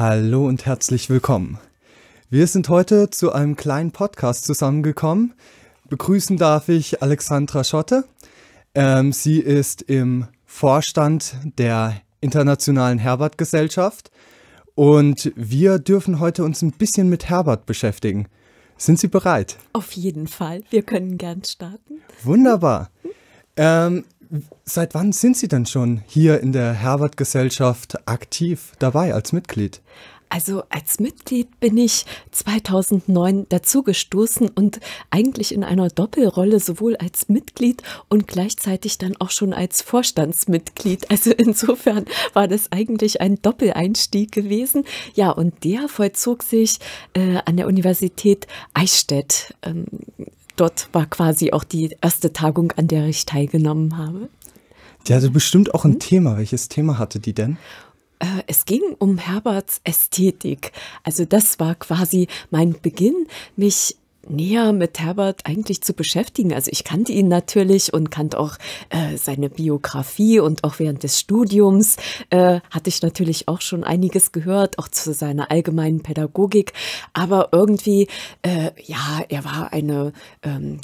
Hallo und herzlich willkommen. Wir sind heute zu einem kleinen Podcast zusammengekommen. Begrüßen darf ich Alexandra Schotte. Ähm, sie ist im Vorstand der Internationalen Herbert Gesellschaft und wir dürfen heute uns ein bisschen mit Herbert beschäftigen. Sind Sie bereit? Auf jeden Fall. Wir können gern starten. Wunderbar. Ähm, Seit wann sind Sie denn schon hier in der Herbert-Gesellschaft aktiv dabei als Mitglied? Also als Mitglied bin ich 2009 dazugestoßen und eigentlich in einer Doppelrolle sowohl als Mitglied und gleichzeitig dann auch schon als Vorstandsmitglied. Also insofern war das eigentlich ein Doppeleinstieg gewesen. Ja, und der vollzog sich äh, an der Universität Eichstätt. Ähm, dort war quasi auch die erste Tagung, an der ich teilgenommen habe. Die hatte bestimmt auch ein hm? Thema. Welches Thema hatte die denn? Äh, es ging um Herberts Ästhetik. Also das war quasi mein Beginn, mich näher mit Herbert eigentlich zu beschäftigen. Also ich kannte ihn natürlich und kannte auch äh, seine Biografie und auch während des Studiums äh, hatte ich natürlich auch schon einiges gehört, auch zu seiner allgemeinen Pädagogik. Aber irgendwie, äh, ja, er war eine, ähm,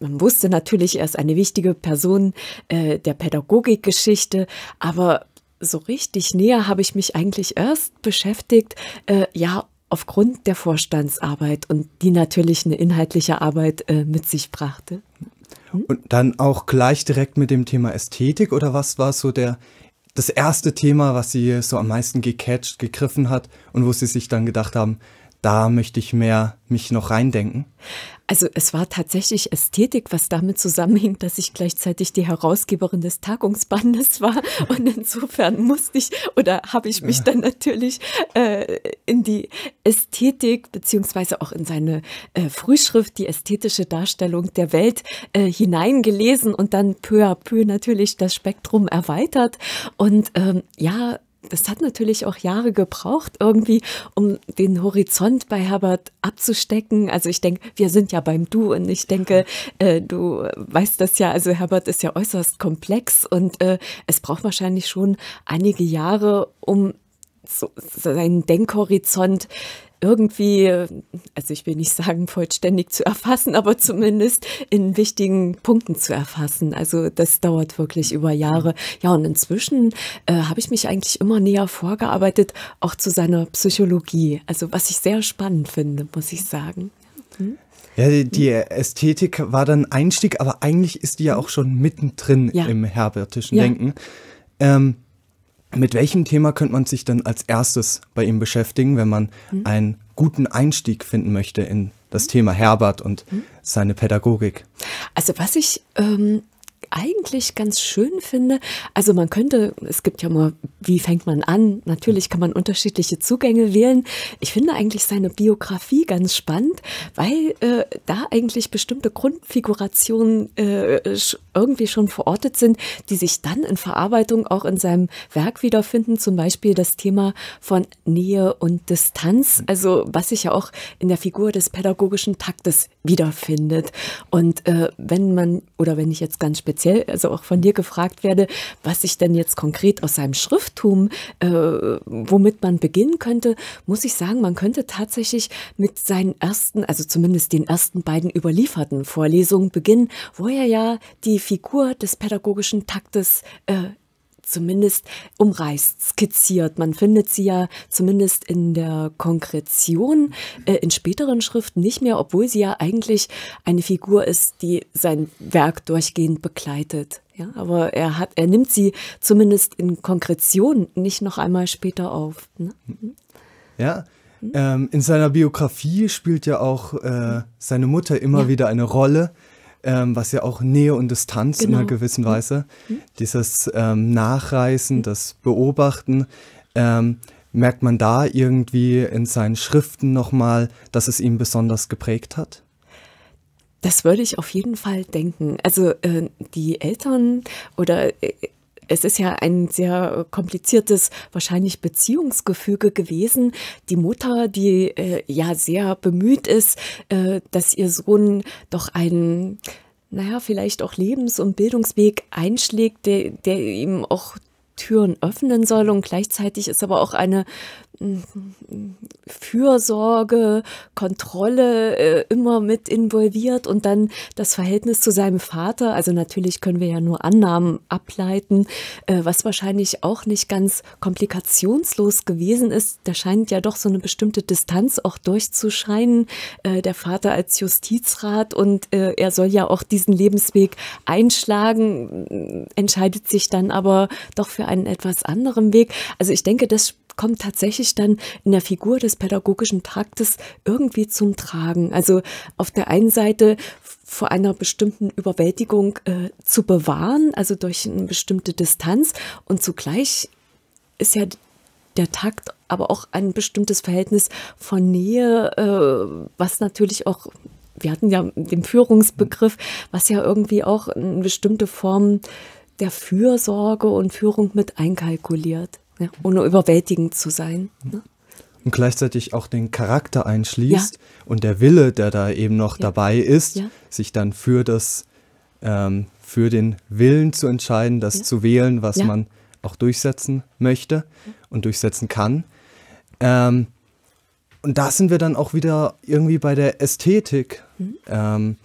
man wusste natürlich, er ist eine wichtige Person äh, der Pädagogikgeschichte, aber so richtig näher habe ich mich eigentlich erst beschäftigt, äh, ja, aufgrund der Vorstandsarbeit und die natürlich eine inhaltliche Arbeit äh, mit sich brachte. Hm? Und dann auch gleich direkt mit dem Thema Ästhetik oder was war so der das erste Thema, was sie so am meisten gecatcht, gegriffen hat und wo sie sich dann gedacht haben, da möchte ich mehr mich noch reindenken. Also es war tatsächlich Ästhetik, was damit zusammenhing, dass ich gleichzeitig die Herausgeberin des Tagungsbandes war. Und insofern musste ich oder habe ich mich dann natürlich äh, in die Ästhetik beziehungsweise auch in seine äh, Frühschrift, die ästhetische Darstellung der Welt äh, hineingelesen und dann peu à peu natürlich das Spektrum erweitert. Und ähm, ja, das hat natürlich auch Jahre gebraucht, irgendwie, um den Horizont bei Herbert abzustecken. Also ich denke, wir sind ja beim Du und ich denke, äh, du weißt das ja, also Herbert ist ja äußerst komplex und äh, es braucht wahrscheinlich schon einige Jahre, um so seinen Denkhorizont irgendwie, also ich will nicht sagen vollständig zu erfassen, aber zumindest in wichtigen Punkten zu erfassen. Also das dauert wirklich über Jahre. Ja, und inzwischen äh, habe ich mich eigentlich immer näher vorgearbeitet, auch zu seiner Psychologie. Also was ich sehr spannend finde, muss ich sagen. Hm? Ja, die Ästhetik war dann Einstieg, aber eigentlich ist die ja auch schon mittendrin ja. im herbertischen ja. Denken. Ähm, mit welchem Thema könnte man sich denn als erstes bei ihm beschäftigen, wenn man mhm. einen guten Einstieg finden möchte in das Thema Herbert und mhm. seine Pädagogik? Also was ich ähm, eigentlich ganz schön finde. Also man könnte, es gibt ja immer, wie fängt man an? Natürlich kann man unterschiedliche Zugänge wählen. Ich finde eigentlich seine Biografie ganz spannend, weil äh, da eigentlich bestimmte Grundfigurationen äh, irgendwie schon verortet sind, die sich dann in Verarbeitung auch in seinem Werk wiederfinden. Zum Beispiel das Thema von Nähe und Distanz, also was sich ja auch in der Figur des pädagogischen Taktes wiederfindet. Und äh, wenn man, oder wenn ich jetzt ganz speziell speziell also auch von dir gefragt werde, was ich denn jetzt konkret aus seinem Schrifttum, äh, womit man beginnen könnte, muss ich sagen, man könnte tatsächlich mit seinen ersten, also zumindest den ersten beiden überlieferten Vorlesungen beginnen, wo er ja die Figur des pädagogischen Taktes äh, zumindest umreißt, skizziert. Man findet sie ja zumindest in der Konkretion äh, in späteren Schriften nicht mehr, obwohl sie ja eigentlich eine Figur ist, die sein Werk durchgehend begleitet. Ja, aber er hat, er nimmt sie zumindest in Konkretion nicht noch einmal später auf. Ne? Ja, ähm, in seiner Biografie spielt ja auch äh, seine Mutter immer ja. wieder eine Rolle ähm, was ja auch Nähe und Distanz genau. in einer genau. gewissen mhm. Weise, mhm. dieses ähm, Nachreißen, mhm. das Beobachten, ähm, merkt man da irgendwie in seinen Schriften nochmal, dass es ihn besonders geprägt hat? Das würde ich auf jeden Fall denken. Also äh, die Eltern oder äh, es ist ja ein sehr kompliziertes, wahrscheinlich Beziehungsgefüge gewesen. Die Mutter, die äh, ja sehr bemüht ist, äh, dass ihr Sohn doch einen naja, vielleicht auch Lebens- und Bildungsweg einschlägt, der, der ihm auch Türen öffnen soll und gleichzeitig ist aber auch eine mm, Fürsorge, Kontrolle äh, immer mit involviert und dann das Verhältnis zu seinem Vater. Also natürlich können wir ja nur Annahmen ableiten, äh, was wahrscheinlich auch nicht ganz komplikationslos gewesen ist. Da scheint ja doch so eine bestimmte Distanz auch durchzuscheinen. Äh, der Vater als Justizrat und äh, er soll ja auch diesen Lebensweg einschlagen, mm, entscheidet sich dann aber doch für einen etwas anderen Weg. Also ich denke, das kommt tatsächlich dann in der Figur des pädagogischen Taktes irgendwie zum Tragen. Also auf der einen Seite vor einer bestimmten Überwältigung äh, zu bewahren, also durch eine bestimmte Distanz und zugleich ist ja der Takt aber auch ein bestimmtes Verhältnis von Nähe, äh, was natürlich auch wir hatten ja den Führungsbegriff, was ja irgendwie auch eine bestimmte Form äh, der Fürsorge und Führung mit einkalkuliert, ja, ohne überwältigend zu sein. Ne? Und gleichzeitig auch den Charakter einschließt ja. und der Wille, der da eben noch ja. dabei ist, sich dann für das, ähm, für den Willen zu entscheiden, das zu wählen, was man auch durchsetzen möchte und durchsetzen kann. Ähm, und da sind wir dann auch wieder irgendwie bei der Ästhetik. Mhm. Ähm,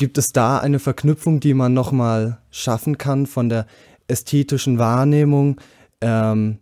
Gibt es da eine Verknüpfung, die man nochmal schaffen kann von der ästhetischen Wahrnehmung ähm,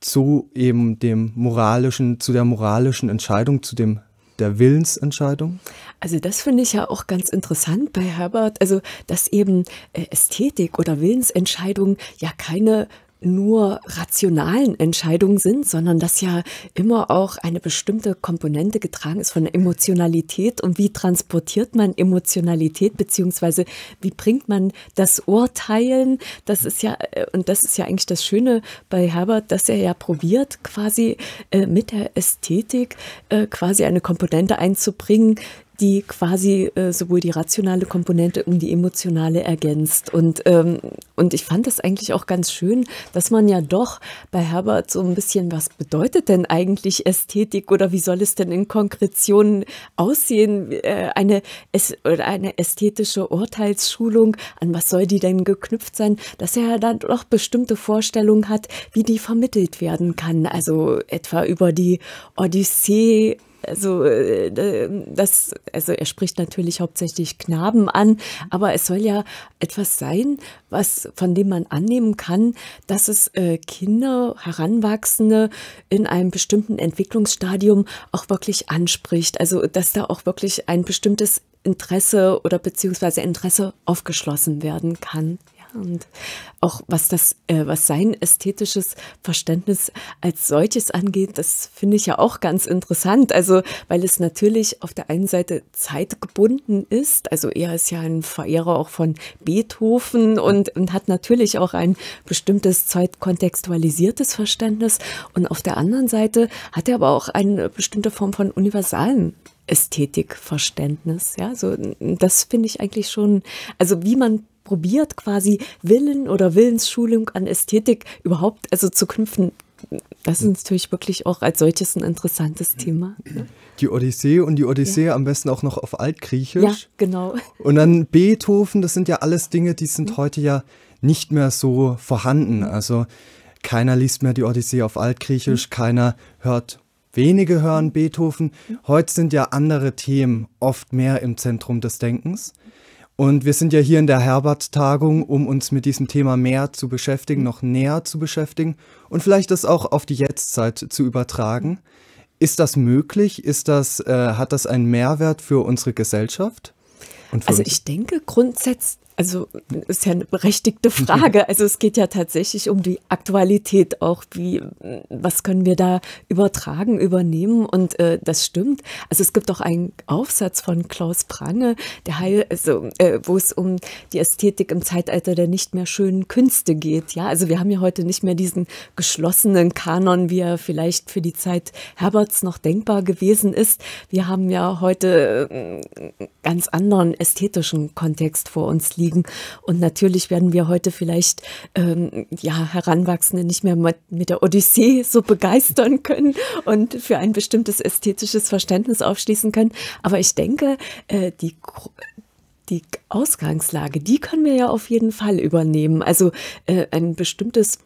zu eben dem moralischen, zu der moralischen Entscheidung, zu dem der Willensentscheidung? Also das finde ich ja auch ganz interessant bei Herbert, also dass eben äh, Ästhetik oder Willensentscheidung ja keine nur rationalen Entscheidungen sind, sondern dass ja immer auch eine bestimmte Komponente getragen ist von Emotionalität und wie transportiert man Emotionalität beziehungsweise wie bringt man das Urteilen? Das ist ja äh, und das ist ja eigentlich das Schöne bei Herbert, dass er ja probiert quasi äh, mit der Ästhetik äh, quasi eine Komponente einzubringen, die quasi äh, sowohl die rationale Komponente um die emotionale ergänzt. Und, ähm, und ich fand das eigentlich auch ganz schön, dass man ja doch bei Herbert so ein bisschen, was bedeutet denn eigentlich Ästhetik oder wie soll es denn in Konkretion aussehen? Äh, eine, es, eine ästhetische Urteilsschulung, an was soll die denn geknüpft sein? Dass er ja dann doch bestimmte Vorstellungen hat, wie die vermittelt werden kann. Also etwa über die Odyssee also, äh, das, also er spricht natürlich hauptsächlich Knaben an, aber es soll ja etwas sein, was, von dem man annehmen kann, dass es äh, Kinder, Heranwachsende in einem bestimmten Entwicklungsstadium auch wirklich anspricht. Also, dass da auch wirklich ein bestimmtes Interesse oder beziehungsweise Interesse aufgeschlossen werden kann und auch was das, äh, was sein ästhetisches Verständnis als solches angeht, das finde ich ja auch ganz interessant. Also, weil es natürlich auf der einen Seite zeitgebunden ist. Also er ist ja ein Verehrer auch von Beethoven und, und hat natürlich auch ein bestimmtes zeitkontextualisiertes Verständnis. Und auf der anderen Seite hat er aber auch eine bestimmte Form von universalen Ästhetikverständnis. Ja, so das finde ich eigentlich schon, also wie man probiert, quasi Willen oder Willensschulung an Ästhetik überhaupt also zu knüpfen. Das ist natürlich wirklich auch als solches ein interessantes Thema. Ne? Die Odyssee und die Odyssee ja. am besten auch noch auf Altgriechisch. Ja, genau. Und dann Beethoven, das sind ja alles Dinge, die sind heute ja nicht mehr so vorhanden. Mhm. Also keiner liest mehr die Odyssee auf Altgriechisch, mhm. keiner hört, wenige hören mhm. Beethoven. Heute sind ja andere Themen oft mehr im Zentrum des Denkens. Und wir sind ja hier in der Herbert-Tagung, um uns mit diesem Thema mehr zu beschäftigen, noch näher zu beschäftigen und vielleicht das auch auf die Jetztzeit zu übertragen. Ist das möglich? Ist das, äh, hat das einen Mehrwert für unsere Gesellschaft? also ich denke grundsätzlich, also ist ja eine berechtigte Frage. Also es geht ja tatsächlich um die Aktualität auch. Wie, was können wir da übertragen, übernehmen? Und äh, das stimmt. Also es gibt auch einen Aufsatz von Klaus Prange, der Heil, also, äh, wo es um die Ästhetik im Zeitalter der nicht mehr schönen Künste geht. Ja, also wir haben ja heute nicht mehr diesen geschlossenen Kanon, wie er vielleicht für die Zeit Herberts noch denkbar gewesen ist. Wir haben ja heute äh, einen ganz anderen ästhetischen Kontext vor uns liegen kriegen. Und natürlich werden wir heute vielleicht ähm, ja, Heranwachsende nicht mehr mit der Odyssee so begeistern können und für ein bestimmtes ästhetisches Verständnis aufschließen können. Aber ich denke, äh, die die Ausgangslage, die können wir ja auf jeden Fall übernehmen. Also äh, ein bestimmtes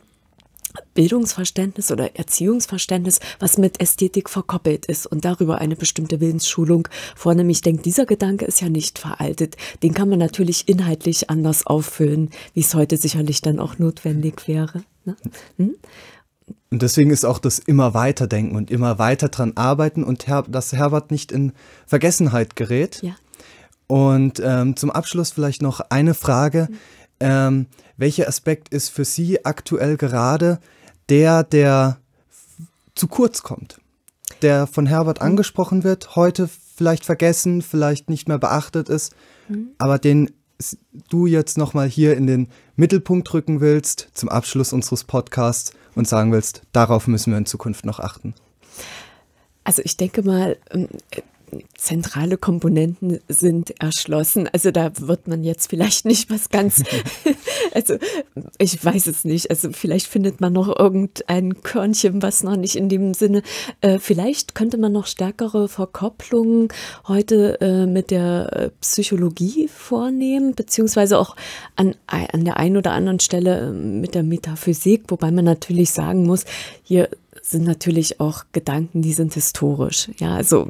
Bildungsverständnis oder Erziehungsverständnis, was mit Ästhetik verkoppelt ist und darüber eine bestimmte Willensschulung vornehme. Ich denke, dieser Gedanke ist ja nicht veraltet. Den kann man natürlich inhaltlich anders auffüllen, wie es heute sicherlich dann auch notwendig wäre. Ne? Hm? Und deswegen ist auch das immer weiterdenken und immer weiter dran arbeiten und Her dass Herbert nicht in Vergessenheit gerät. Ja. Und ähm, zum Abschluss vielleicht noch eine Frage. Mhm ähm, welcher Aspekt ist für Sie aktuell gerade der, der zu kurz kommt, der von Herbert mhm. angesprochen wird, heute vielleicht vergessen, vielleicht nicht mehr beachtet ist, mhm. aber den du jetzt nochmal hier in den Mittelpunkt rücken willst, zum Abschluss unseres Podcasts und sagen willst, darauf müssen wir in Zukunft noch achten? Also ich denke mal, ähm, zentrale Komponenten sind erschlossen. Also da wird man jetzt vielleicht nicht was ganz, also ich weiß es nicht. Also vielleicht findet man noch irgendein Körnchen, was noch nicht in dem Sinne. Äh, vielleicht könnte man noch stärkere Verkopplungen heute äh, mit der äh, Psychologie vornehmen, beziehungsweise auch an, an der einen oder anderen Stelle äh, mit der Metaphysik, wobei man natürlich sagen muss, hier sind natürlich auch Gedanken, die sind historisch. Ja, also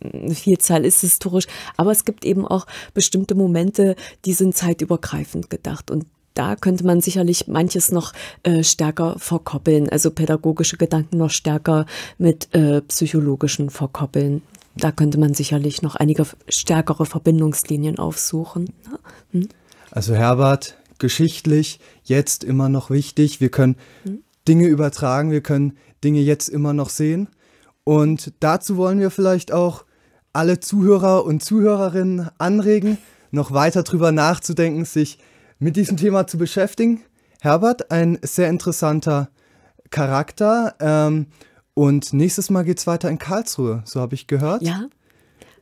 eine Vielzahl ist historisch, aber es gibt eben auch bestimmte Momente, die sind zeitübergreifend gedacht und da könnte man sicherlich manches noch äh, stärker verkoppeln, also pädagogische Gedanken noch stärker mit äh, psychologischen verkoppeln. Da könnte man sicherlich noch einige stärkere Verbindungslinien aufsuchen. Ne? Hm? Also Herbert, geschichtlich jetzt immer noch wichtig. Wir können hm? Dinge übertragen, wir können Dinge jetzt immer noch sehen. Und dazu wollen wir vielleicht auch alle Zuhörer und Zuhörerinnen anregen, noch weiter drüber nachzudenken, sich mit diesem Thema zu beschäftigen. Herbert, ein sehr interessanter Charakter. Ähm, und nächstes Mal geht es weiter in Karlsruhe, so habe ich gehört. Ja.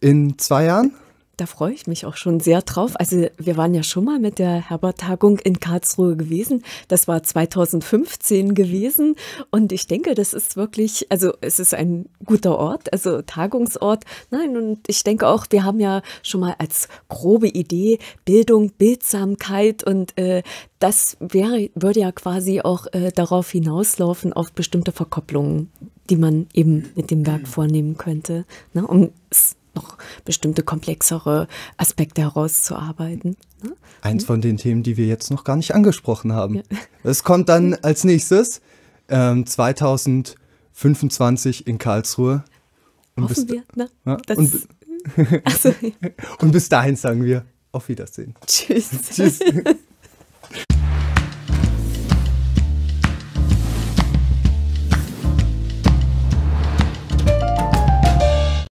In zwei Jahren? Da freue ich mich auch schon sehr drauf. Also wir waren ja schon mal mit der Herbert-Tagung in Karlsruhe gewesen. Das war 2015 gewesen. Und ich denke, das ist wirklich, also es ist ein guter Ort, also Tagungsort. Nein, und ich denke auch, wir haben ja schon mal als grobe Idee Bildung, Bildsamkeit und äh, das wäre, würde ja quasi auch äh, darauf hinauslaufen, auf bestimmte Verkopplungen, die man eben mit dem Werk mhm. vornehmen könnte, ne, um noch bestimmte komplexere Aspekte herauszuarbeiten. Ne? Eins von den Themen, die wir jetzt noch gar nicht angesprochen haben. Es ja. kommt dann als nächstes ähm, 2025 in Karlsruhe. Und Hoffen bis, wir. Ne? Ja, und, so, ja. und bis dahin sagen wir auf Wiedersehen. Tschüss. Tschüss.